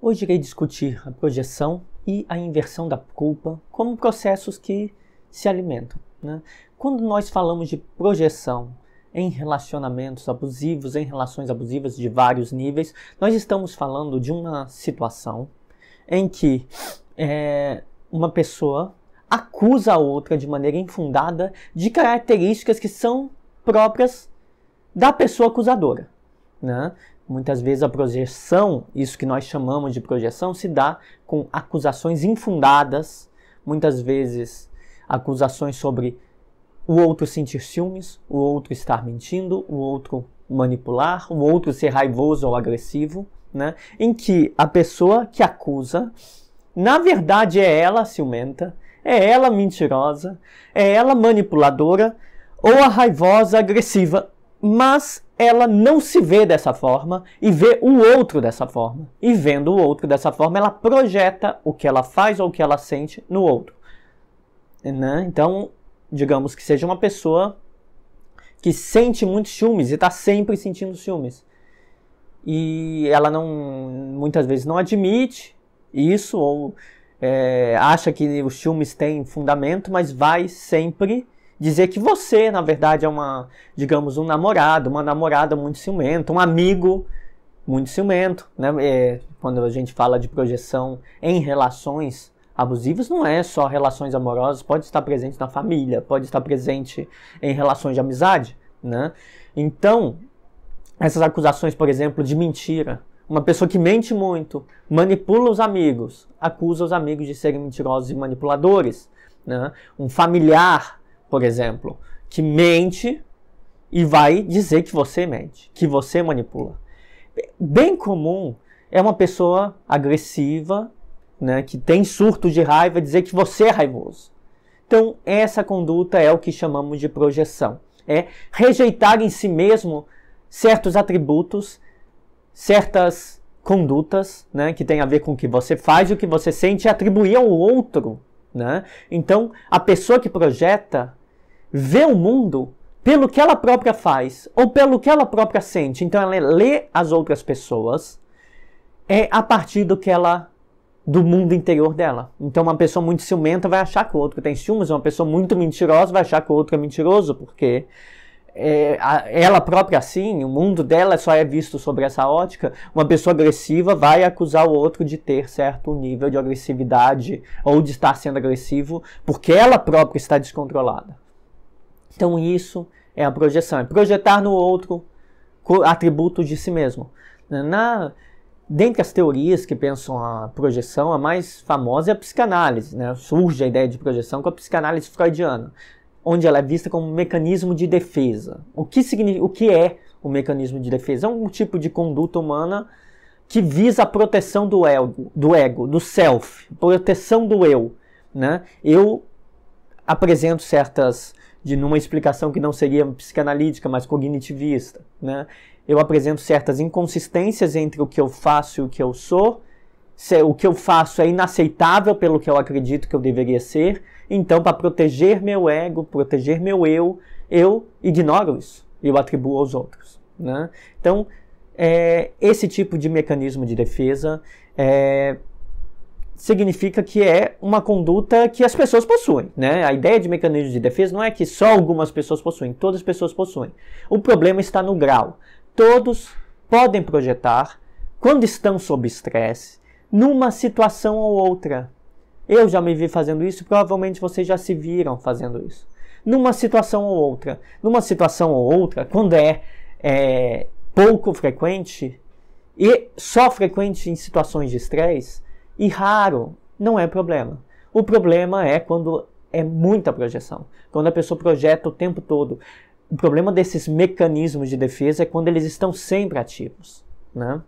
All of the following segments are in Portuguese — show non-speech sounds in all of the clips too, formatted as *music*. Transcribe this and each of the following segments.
Hoje irei discutir a projeção e a inversão da culpa como processos que se alimentam. Né? Quando nós falamos de projeção em relacionamentos abusivos, em relações abusivas de vários níveis, nós estamos falando de uma situação em que é, uma pessoa acusa a outra de maneira infundada de características que são próprias da pessoa acusadora. Né? Muitas vezes a projeção, isso que nós chamamos de projeção, se dá com acusações infundadas, muitas vezes acusações sobre o outro sentir ciúmes, o outro estar mentindo, o outro manipular, o outro ser raivoso ou agressivo, né? Em que a pessoa que acusa, na verdade é ela ciumenta, é ela mentirosa, é ela manipuladora ou a raivosa agressiva mas ela não se vê dessa forma e vê o outro dessa forma. E vendo o outro dessa forma, ela projeta o que ela faz ou o que ela sente no outro. Né? Então, digamos que seja uma pessoa que sente muitos ciúmes e está sempre sentindo ciúmes. E ela não, muitas vezes não admite isso ou é, acha que os ciúmes têm fundamento, mas vai sempre dizer que você, na verdade, é uma, digamos, um namorado, uma namorada muito ciumento, um amigo muito ciumento, né? É, quando a gente fala de projeção em relações abusivas, não é só relações amorosas, pode estar presente na família, pode estar presente em relações de amizade, né? Então, essas acusações, por exemplo, de mentira, uma pessoa que mente muito, manipula os amigos, acusa os amigos de serem mentirosos e manipuladores, né? Um familiar por exemplo, que mente e vai dizer que você mente, que você manipula. Bem comum é uma pessoa agressiva, né, que tem surto de raiva, dizer que você é raivoso. Então, essa conduta é o que chamamos de projeção. É rejeitar em si mesmo certos atributos, certas condutas, né, que tem a ver com o que você faz, e o que você sente e atribuir ao outro, né? Então, a pessoa que projeta vê o mundo pelo que ela própria faz ou pelo que ela própria sente. Então ela lê as outras pessoas é a partir do que ela do mundo interior dela. Então uma pessoa muito ciumenta vai achar que o outro tem ciúmes, uma pessoa muito mentirosa vai achar que o outro é mentiroso, porque é, a, ela própria assim, o mundo dela só é visto sobre essa ótica. Uma pessoa agressiva vai acusar o outro de ter certo nível de agressividade ou de estar sendo agressivo, porque ela própria está descontrolada. Então isso é a projeção, é projetar no outro atributos de si mesmo. Na, dentre as teorias que pensam a projeção, a mais famosa é a psicanálise. Né? Surge a ideia de projeção com a psicanálise freudiana, onde ela é vista como um mecanismo de defesa. O que, significa, o que é o mecanismo de defesa? É um tipo de conduta humana que visa a proteção do ego, do, ego, do self, proteção do eu. Né? Eu apresento certas de numa explicação que não seria psicanalítica, mas cognitivista, né? Eu apresento certas inconsistências entre o que eu faço e o que eu sou. Se, o que eu faço é inaceitável pelo que eu acredito que eu deveria ser. Então, para proteger meu ego, proteger meu eu, eu ignoro isso e eu atribuo aos outros. Né? Então, é, esse tipo de mecanismo de defesa é, significa que é uma conduta que as pessoas possuem, né? A ideia de mecanismo de defesa não é que só algumas pessoas possuem, todas as pessoas possuem. O problema está no grau. Todos podem projetar quando estão sob estresse numa situação ou outra. Eu já me vi fazendo isso, provavelmente vocês já se viram fazendo isso. Numa situação ou outra. Numa situação ou outra, quando é, é pouco frequente e só frequente em situações de estresse, e raro não é problema. O problema é quando é muita projeção, quando a pessoa projeta o tempo todo. O problema desses mecanismos de defesa é quando eles estão sempre ativos. Né?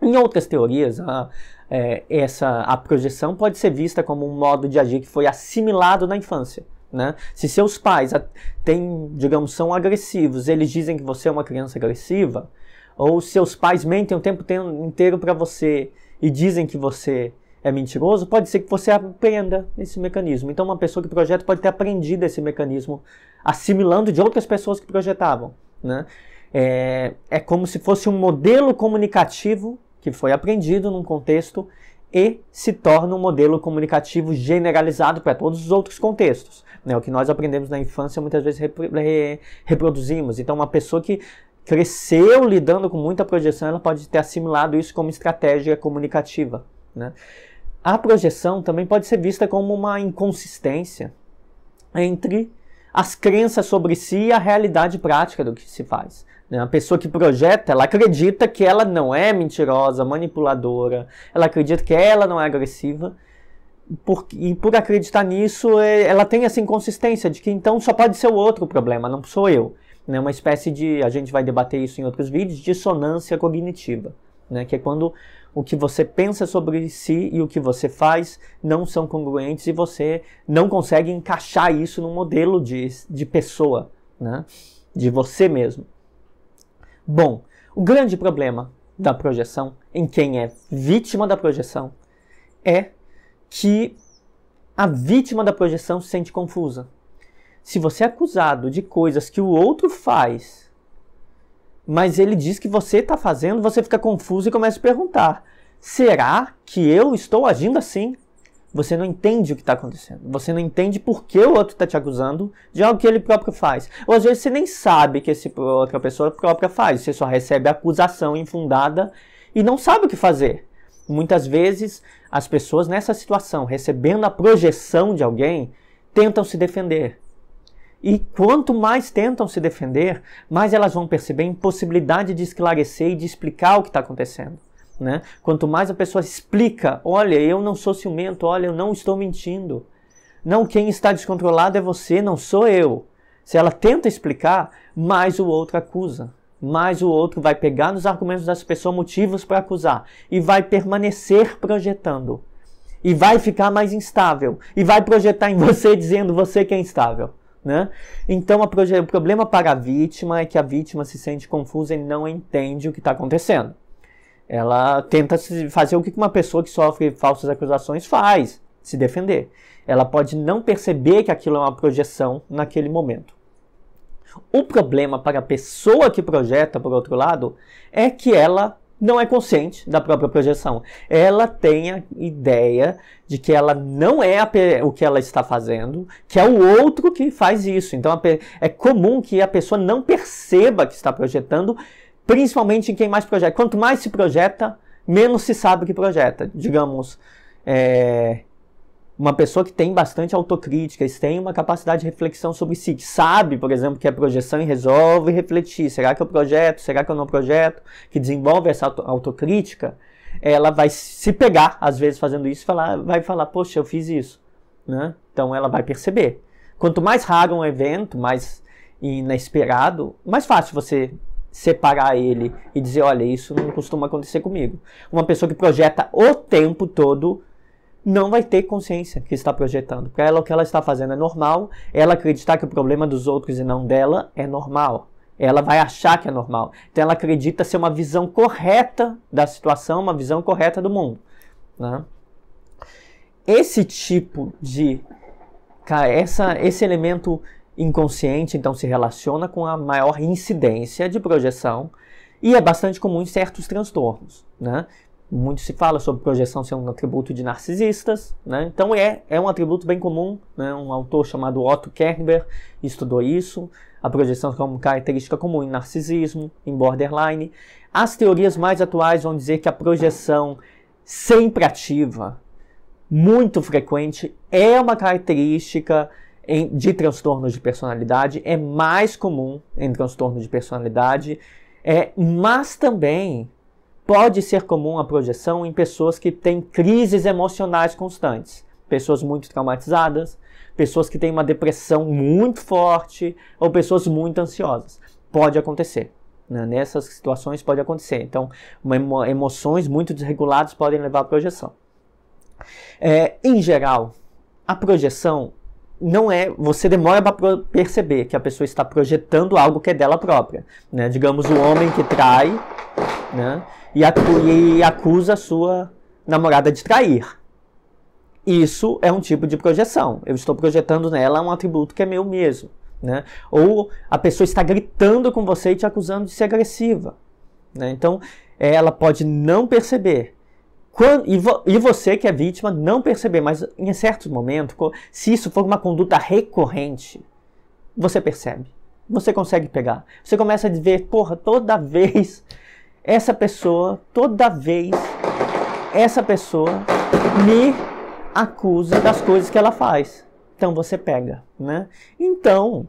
Em outras teorias, a, é, essa, a projeção pode ser vista como um modo de agir que foi assimilado na infância. Né? Se seus pais têm, digamos, são agressivos, eles dizem que você é uma criança agressiva, ou seus pais mentem o tempo inteiro para você e dizem que você é mentiroso, pode ser que você aprenda esse mecanismo. Então, uma pessoa que projeta pode ter aprendido esse mecanismo, assimilando de outras pessoas que projetavam. Né? É, é como se fosse um modelo comunicativo que foi aprendido num contexto e se torna um modelo comunicativo generalizado para todos os outros contextos. Né? O que nós aprendemos na infância muitas vezes reproduzimos. Então, uma pessoa que cresceu lidando com muita projeção, ela pode ter assimilado isso como estratégia comunicativa. Né? A projeção também pode ser vista como uma inconsistência entre as crenças sobre si e a realidade prática do que se faz. Né? A pessoa que projeta, ela acredita que ela não é mentirosa, manipuladora, ela acredita que ela não é agressiva, por, e por acreditar nisso, eh, ela tem essa inconsistência de que então só pode ser o outro problema, não sou eu né, uma espécie de, a gente vai debater isso em outros vídeos, dissonância cognitiva, né, que é quando o que você pensa sobre si e o que você faz não são congruentes e você não consegue encaixar isso num modelo de, de pessoa, né, de você mesmo. Bom, o grande problema da projeção, em quem é vítima da projeção, é que a vítima da projeção se sente confusa se você é acusado de coisas que o outro faz, mas ele diz que você está fazendo, você fica confuso e começa a perguntar: será que eu estou agindo assim? Você não entende o que está acontecendo. Você não entende por que o outro está te acusando de algo que ele próprio faz. Ou às vezes você nem sabe que esse outra pessoa própria faz. Você só recebe acusação infundada e não sabe o que fazer. Muitas vezes as pessoas nessa situação, recebendo a projeção de alguém, tentam se defender e quanto mais tentam se defender, mais elas vão perceber a impossibilidade de esclarecer e de explicar o que está acontecendo. Né? Quanto mais a pessoa explica, olha, eu não sou ciumento, olha, eu não estou mentindo. Não, quem está descontrolado é você, não sou eu. Se ela tenta explicar, mais o outro acusa. Mais o outro vai pegar nos argumentos dessa pessoa motivos para acusar e vai permanecer projetando. E vai ficar mais instável e vai projetar em *laughs* você dizendo você que é instável. Né? Então, o problema para a vítima é que a vítima se sente confusa e não entende o que está acontecendo. Ela tenta fazer o que uma pessoa que sofre falsas acusações faz, se defender. Ela pode não perceber que aquilo é uma projeção naquele momento. O problema para a pessoa que projeta, por outro lado, é que ela não é consciente da própria projeção. Ela tem a ideia de que ela não é o que ela está fazendo, que é o outro que faz isso. Então é comum que a pessoa não perceba que está projetando, principalmente em quem mais projeta. Quanto mais se projeta, menos se sabe que projeta. Digamos, é, uma pessoa que tem bastante autocrítica, que tem uma capacidade de reflexão sobre si, que sabe, por exemplo, que é projeção e resolve refletir, será que eu projeto, será que eu não projeto, que desenvolve essa autocrítica, ela vai se pegar, às vezes, fazendo isso, falar, vai falar, poxa, eu fiz isso, né? Então ela vai perceber. Quanto mais raro um evento, mais inesperado, mais fácil você separar ele e dizer, olha, isso não costuma acontecer comigo. Uma pessoa que projeta o tempo todo não vai ter consciência que está projetando. Para ela, o que ela está fazendo é normal, ela acreditar que o problema dos outros e não dela é normal. Ela vai achar que é normal. Então, ela acredita ser uma visão correta da situação, uma visão correta do mundo. Né? Esse tipo de. essa, esse elemento inconsciente, então, se relaciona com a maior incidência de projeção e é bastante comum em certos transtornos. Né? Muito se fala sobre projeção ser um atributo de narcisistas, né? então é, é um atributo bem comum. Né? Um autor chamado Otto Kerber estudou isso, a projeção como característica comum em narcisismo, em borderline. As teorias mais atuais vão dizer que a projeção sempre ativa, muito frequente, é uma característica de transtornos de personalidade, é mais comum em transtorno de personalidade, é, mas também Pode ser comum a projeção em pessoas que têm crises emocionais constantes, pessoas muito traumatizadas, pessoas que têm uma depressão muito forte ou pessoas muito ansiosas. Pode acontecer. Né? Nessas situações pode acontecer. Então, emo emoções muito desreguladas podem levar à projeção. É, em geral, a projeção não é. Você demora para perceber que a pessoa está projetando algo que é dela própria. Né? Digamos, o homem que trai né? E, acu e acusa sua namorada de trair. Isso é um tipo de projeção. Eu estou projetando nela um atributo que é meu mesmo. Né? Ou a pessoa está gritando com você e te acusando de ser agressiva. Né? Então, ela pode não perceber. Quando, e, vo, e, você que é vítima não perceber, mas em certos momentos, se isso for uma conduta recorrente, você percebe. Você consegue pegar. Você começa a ver, porra, toda *laughs* vez essa pessoa, toda vez, essa pessoa me acusa das coisas que ela faz. Então você pega, né? Então,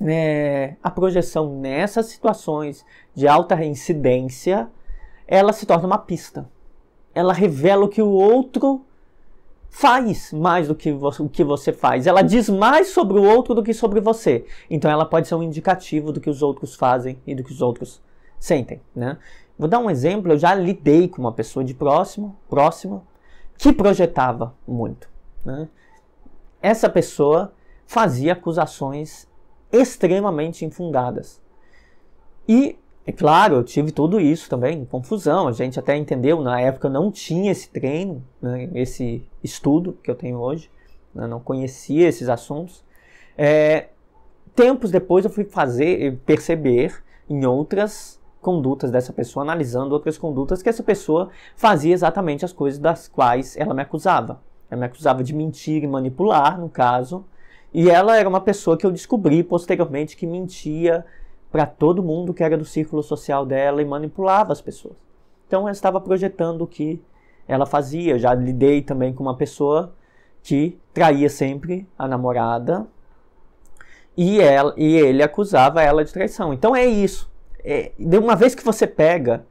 é, a projeção nessas situações de alta reincidência, ela se torna uma pista. Ela revela o que o outro faz mais do que o que você faz. Ela diz mais sobre o outro do que sobre você. Então ela pode ser um indicativo do que os outros fazem e do que os outros sentem, né? Vou dar um exemplo, eu já lidei com uma pessoa de próximo, próximo, que projetava muito, né? Essa pessoa fazia acusações extremamente infundadas. E, é claro, eu tive tudo isso também, confusão, a gente até entendeu, na época eu não tinha esse treino, né, esse estudo que eu tenho hoje, né, não conhecia esses assuntos. É, tempos depois eu fui fazer, perceber em outras condutas dessa pessoa, analisando outras condutas que essa pessoa fazia exatamente as coisas das quais ela me acusava. Ela me acusava de mentir e manipular, no caso, e ela era uma pessoa que eu descobri posteriormente que mentia para todo mundo que era do círculo social dela e manipulava as pessoas. Então eu estava projetando o que ela fazia. Eu já lidei também com uma pessoa que traía sempre a namorada e, ela, e ele acusava ela de traição. Então é isso. É, de uma vez que você pega,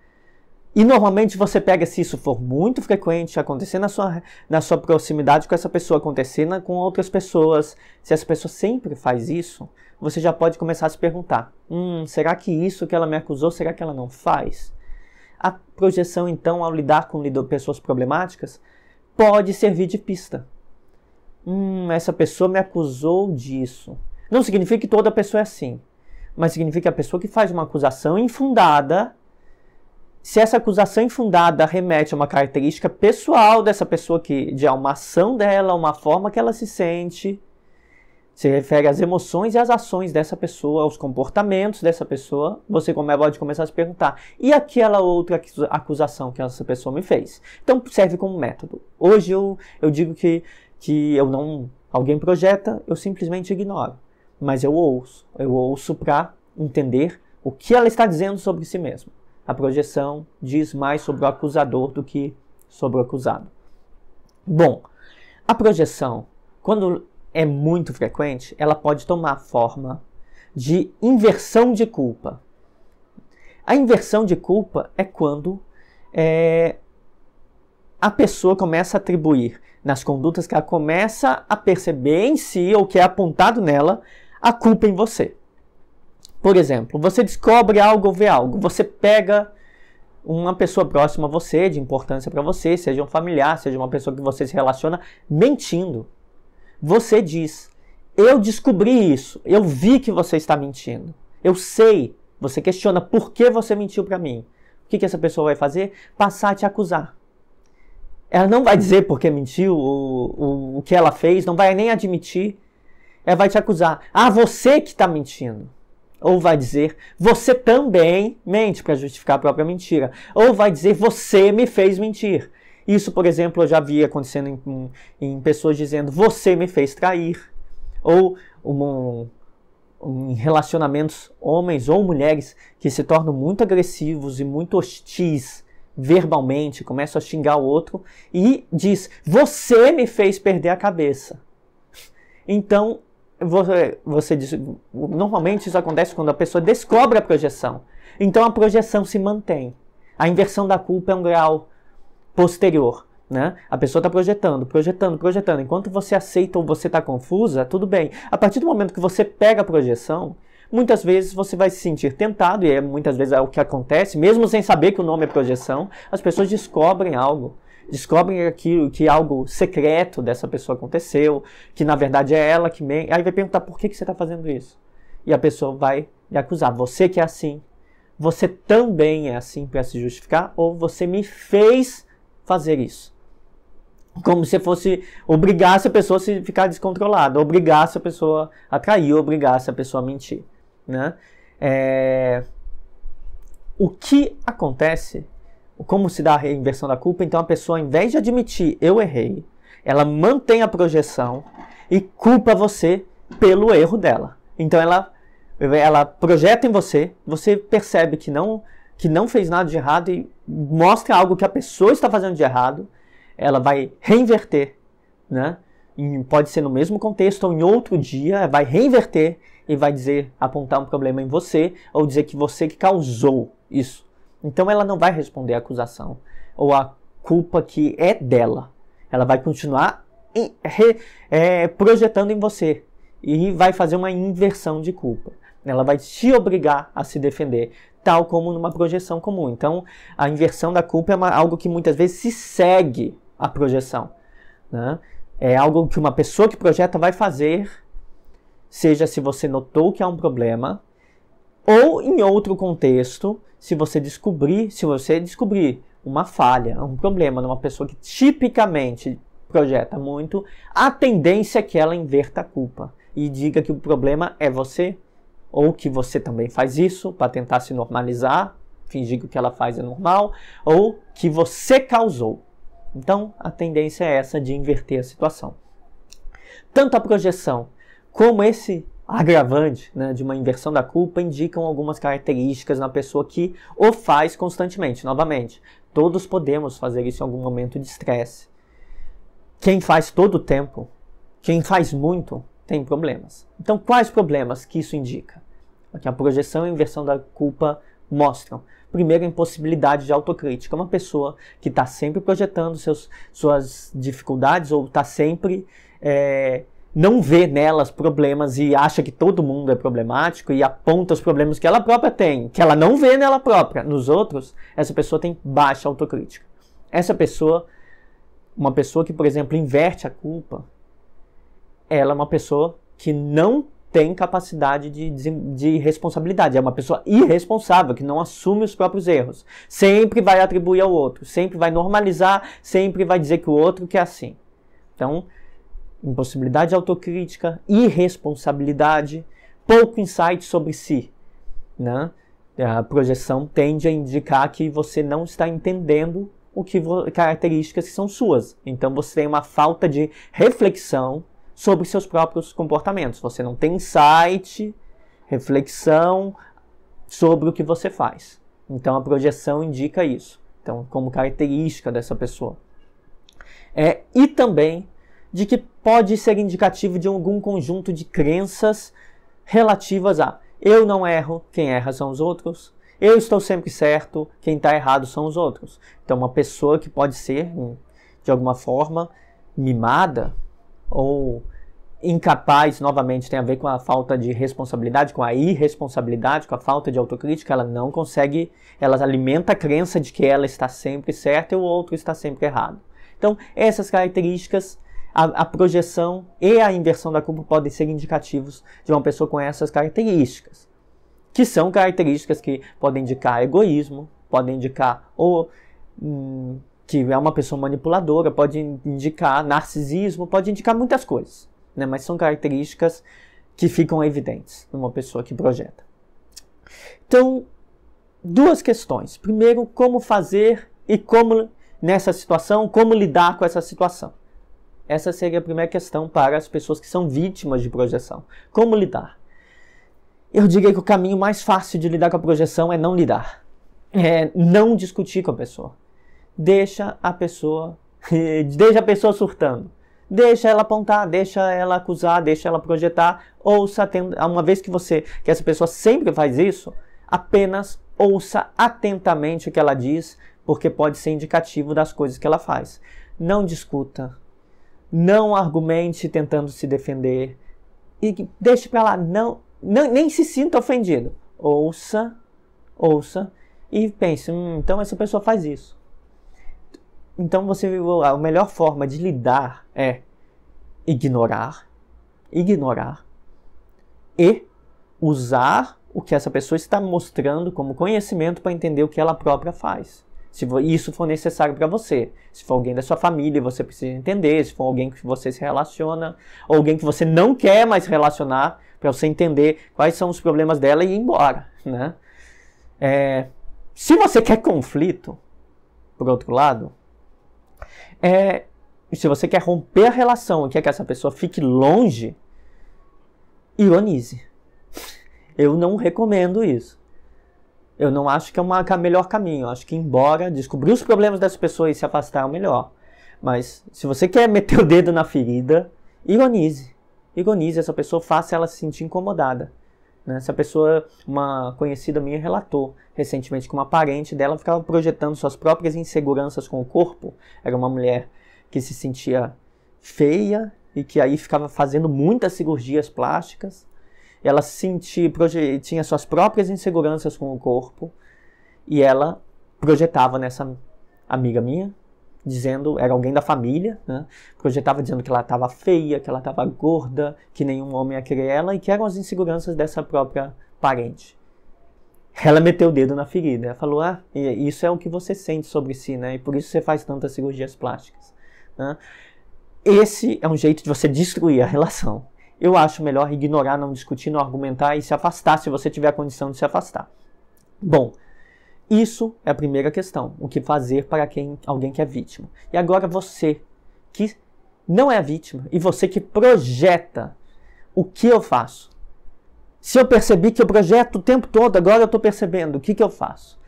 e normalmente você pega, se isso for muito frequente, acontecer na sua, na sua proximidade com essa pessoa, acontecer com outras pessoas, se essa pessoa sempre faz isso, você já pode começar a se perguntar: hum, será que isso que ela me acusou, será que ela não faz? A projeção, então, ao lidar com pessoas problemáticas, pode servir de pista. Hum, essa pessoa me acusou disso. Não significa que toda pessoa é assim mas significa que a pessoa que faz uma acusação infundada, se essa acusação infundada remete a uma característica pessoal dessa pessoa que de uma ação dela, uma forma que ela se sente, se refere às emoções e às ações dessa pessoa, aos comportamentos dessa pessoa, você pode começar a se perguntar: e aquela outra acusação que essa pessoa me fez? Então serve como método. Hoje eu, eu digo que, que eu não. Alguém projeta, eu simplesmente ignoro mas eu ouço. Eu ouço para entender o que ela está dizendo sobre si mesma. A projeção diz mais sobre o acusador do que sobre o acusado. Bom, a projeção, quando é muito frequente, ela pode tomar forma de inversão de culpa. A inversão de culpa é quando é, a pessoa começa a atribuir nas condutas que ela começa a perceber em si, ou que é apontado nela, a culpa em você. Por exemplo, você descobre algo ou vê algo, você pega uma pessoa próxima a você, de importância para você, seja um familiar, seja uma pessoa que você se relaciona, mentindo. Você diz: Eu descobri isso, eu vi que você está mentindo, eu sei. Você questiona por que você mentiu para mim. O que, que essa pessoa vai fazer? Passar a te acusar. Ela não vai dizer por que mentiu, o, o, o que ela fez, não vai nem admitir ela é, vai te acusar. Ah, você que está mentindo. Ou vai dizer, você também mente para justificar a própria mentira. Ou vai dizer, você me fez mentir. Isso, por exemplo, eu já vi acontecendo em, em, em pessoas dizendo, você me fez trair. Ou um, um, em relacionamentos homens ou mulheres que se tornam muito agressivos e muito hostis verbalmente, começam a xingar o outro e diz, você me fez perder a cabeça. Então, você, você diz, normalmente isso acontece quando a pessoa descobre a projeção. Então a projeção se mantém. A inversão da culpa é um grau posterior. Né? A pessoa está projetando, projetando, projetando. Enquanto você aceita ou você está confusa, tudo bem. A partir do momento que você pega a projeção, muitas vezes você vai se sentir tentado, e é, muitas vezes é o que acontece, mesmo sem saber que o nome é projeção, as pessoas descobrem algo descobrem aquilo, que algo secreto dessa pessoa aconteceu, que na verdade é ela que mente. Aí vai perguntar por que, que você está fazendo isso. E a pessoa vai me acusar. Você que é assim. Você também é assim para se justificar, ou você me fez fazer isso. Como se fosse obrigasse a pessoa a se ficar descontrolada, obrigasse a pessoa a trair, obrigasse a pessoa a mentir. Né? É... O que acontece como se dá a reinversão da culpa, então a pessoa, ao invés de admitir eu errei, ela mantém a projeção e culpa você pelo erro dela. Então ela, ela projeta em você, você percebe que não, que não fez nada de errado e mostra algo que a pessoa está fazendo de errado, ela vai reinverter, né? pode ser no mesmo contexto ou em outro dia, vai reinverter e vai dizer, apontar um problema em você ou dizer que você que causou isso. Então ela não vai responder à acusação ou à culpa que é dela. Ela vai continuar em, re, é, projetando em você e vai fazer uma inversão de culpa. Ela vai te obrigar a se defender, tal como numa projeção comum. Então, a inversão da culpa é uma, algo que muitas vezes se segue à projeção. Né? É algo que uma pessoa que projeta vai fazer, seja se você notou que há um problema ou em outro contexto, se você descobrir, se você descobrir uma falha, um problema numa pessoa que tipicamente projeta muito, a tendência é que ela inverta a culpa e diga que o problema é você ou que você também faz isso para tentar se normalizar, fingir que o que ela faz é normal, ou que você causou. Então, a tendência é essa de inverter a situação. Tanto a projeção como esse agravante né, de uma inversão da culpa indicam algumas características na pessoa que o faz constantemente. Novamente, todos podemos fazer isso em algum momento de estresse. Quem faz todo o tempo, quem faz muito, tem problemas. Então, quais problemas que isso indica? Que a projeção e a inversão da culpa mostram. Primeiro, a impossibilidade de autocrítica. Uma pessoa que está sempre projetando seus, suas dificuldades ou está sempre é, não vê nelas problemas e acha que todo mundo é problemático e aponta os problemas que ela própria tem, que ela não vê nela própria, nos outros, essa pessoa tem baixa autocrítica. Essa pessoa, uma pessoa que, por exemplo, inverte a culpa, ela é uma pessoa que não tem capacidade de, de responsabilidade, é uma pessoa irresponsável, que não assume os próprios erros. Sempre vai atribuir ao outro, sempre vai normalizar, sempre vai dizer que o outro que é assim. Então, impossibilidade de autocrítica, irresponsabilidade, pouco insight sobre si. Né? A projeção tende a indicar que você não está entendendo o que características que são suas. Então você tem uma falta de reflexão sobre seus próprios comportamentos. Você não tem insight, reflexão sobre o que você faz. Então a projeção indica isso. Então, como característica dessa pessoa. É, e também de que pode ser indicativo de algum conjunto de crenças relativas a eu não erro, quem erra são os outros, eu estou sempre certo, quem está errado são os outros. Então, uma pessoa que pode ser, hum, de alguma forma, mimada ou incapaz, novamente, tem a ver com a falta de responsabilidade, com a irresponsabilidade, com a falta de autocrítica, ela não consegue, ela alimenta a crença de que ela está sempre certa e o outro está sempre errado. Então, essas características a, a projeção e a inversão da curva podem ser indicativos de uma pessoa com essas características, que são características que podem indicar egoísmo, podem indicar ou hum, que é uma pessoa manipuladora, pode indicar narcisismo, pode indicar muitas coisas, né? mas são características que ficam evidentes numa pessoa que projeta. Então, duas questões. Primeiro, como fazer e como nessa situação, como lidar com essa situação. Essa seria a primeira questão para as pessoas que são vítimas de projeção. Como lidar? Eu diria que o caminho mais fácil de lidar com a projeção é não lidar. É não discutir com a pessoa. Deixa a pessoa. *laughs* deixa a pessoa surtando. Deixa ela apontar, deixa ela acusar, deixa ela projetar. Ouça, uma vez que você, que essa pessoa sempre faz isso, apenas ouça atentamente o que ela diz, porque pode ser indicativo das coisas que ela faz. Não discuta, não argumente tentando se defender e deixe para lá, não, não, nem se sinta ofendido. Ouça, ouça e pense, hum, então essa pessoa faz isso. Então você a melhor forma de lidar é ignorar, ignorar e usar o que essa pessoa está mostrando como conhecimento para entender o que ela própria faz se isso for necessário para você. Se for alguém da sua família, você precisa entender. Se for alguém que você se relaciona, ou alguém que você não quer mais relacionar, para você entender quais são os problemas dela e ir embora, *laughs* né? É, se você quer conflito, por outro lado, é, se você quer romper a relação e quer que essa pessoa fique longe, ironize. *laughs* Eu não recomendo isso eu não acho que é, uma, que é o melhor caminho. Eu acho que embora descobrir os problemas dessa pessoa e se afastar é o melhor. Mas se você quer *laughs* meter o dedo na ferida, ironize. Ironize essa pessoa, faça ela se sentir incomodada. Né? Essa pessoa, uma conhecida minha, relatou recentemente que uma parente dela ficava projetando suas próprias inseguranças com o corpo. Era uma mulher que se sentia feia e que aí ficava fazendo muitas cirurgias plásticas ela sentia, tinha suas próprias inseguranças com o corpo e ela projetava nessa amiga minha, dizendo, era alguém da família, né? projetava dizendo que ela estava feia, que ela estava gorda, que nenhum homem ia querer ela e que eram as inseguranças dessa própria parente. Ela meteu o dedo na ferida, falou: Ah, isso é o que você sente sobre si, né? E por isso você faz tantas cirurgias plásticas. Né? Esse é um jeito de você destruir a relação eu acho melhor ignorar, não discutir, não argumentar e se afastar se você tiver a condição de se afastar. Bom, isso é a primeira questão, o que fazer para quem alguém que é vítima. E agora você que não é a vítima e você que projeta o que eu faço. Se eu percebi que eu projeto o tempo todo, agora eu estou percebendo, o que, que eu faço?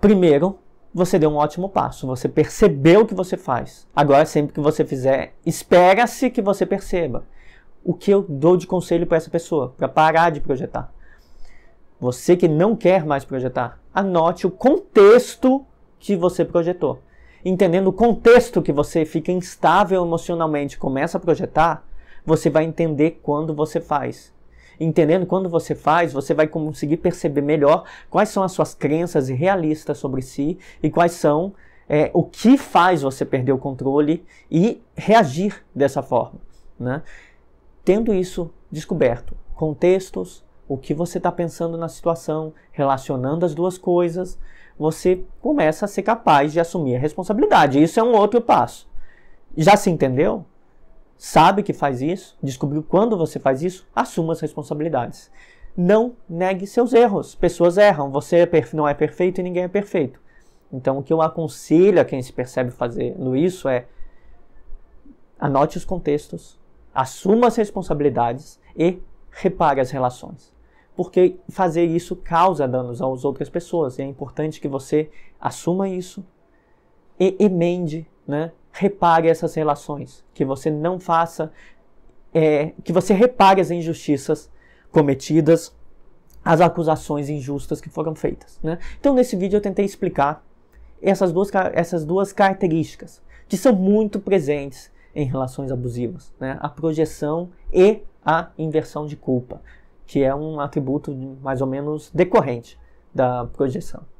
Primeiro, você deu um ótimo passo, você percebeu o que você faz. Agora, sempre que você fizer, espera-se que você perceba o que eu dou de conselho para essa pessoa, para parar de projetar. Você que não quer mais projetar, anote o contexto que você projetou. Entendendo o contexto que você fica instável emocionalmente, começa a projetar, você vai entender quando você faz. Entendendo quando você faz, você vai conseguir perceber melhor quais são as suas crenças realistas sobre si e quais são é, o que faz você perder o controle e reagir dessa forma. Né? tendo isso descoberto, contextos, o que você está pensando na situação, relacionando as duas coisas, você começa a ser capaz de assumir a responsabilidade. Isso é um outro passo. Já se entendeu? Sabe que faz isso? Descobriu quando você faz isso? Assuma as responsabilidades. Não negue seus erros. Pessoas erram. Você é não é perfeito e ninguém é perfeito. Então, o que eu aconselho a quem se percebe fazendo isso é anote os contextos, assuma as responsabilidades e repare as relações. Porque fazer isso causa danos às outras pessoas e é importante que você assuma isso e emende, né? repare essas relações, que você não faça, é, que você repare as injustiças cometidas, as acusações injustas que foram feitas. Né? Então, nesse vídeo, eu tentei explicar essas duas, essas duas características que são muito presentes em relações abusivas, né? a projeção e a inversão de culpa, que é um atributo mais ou menos decorrente da projeção.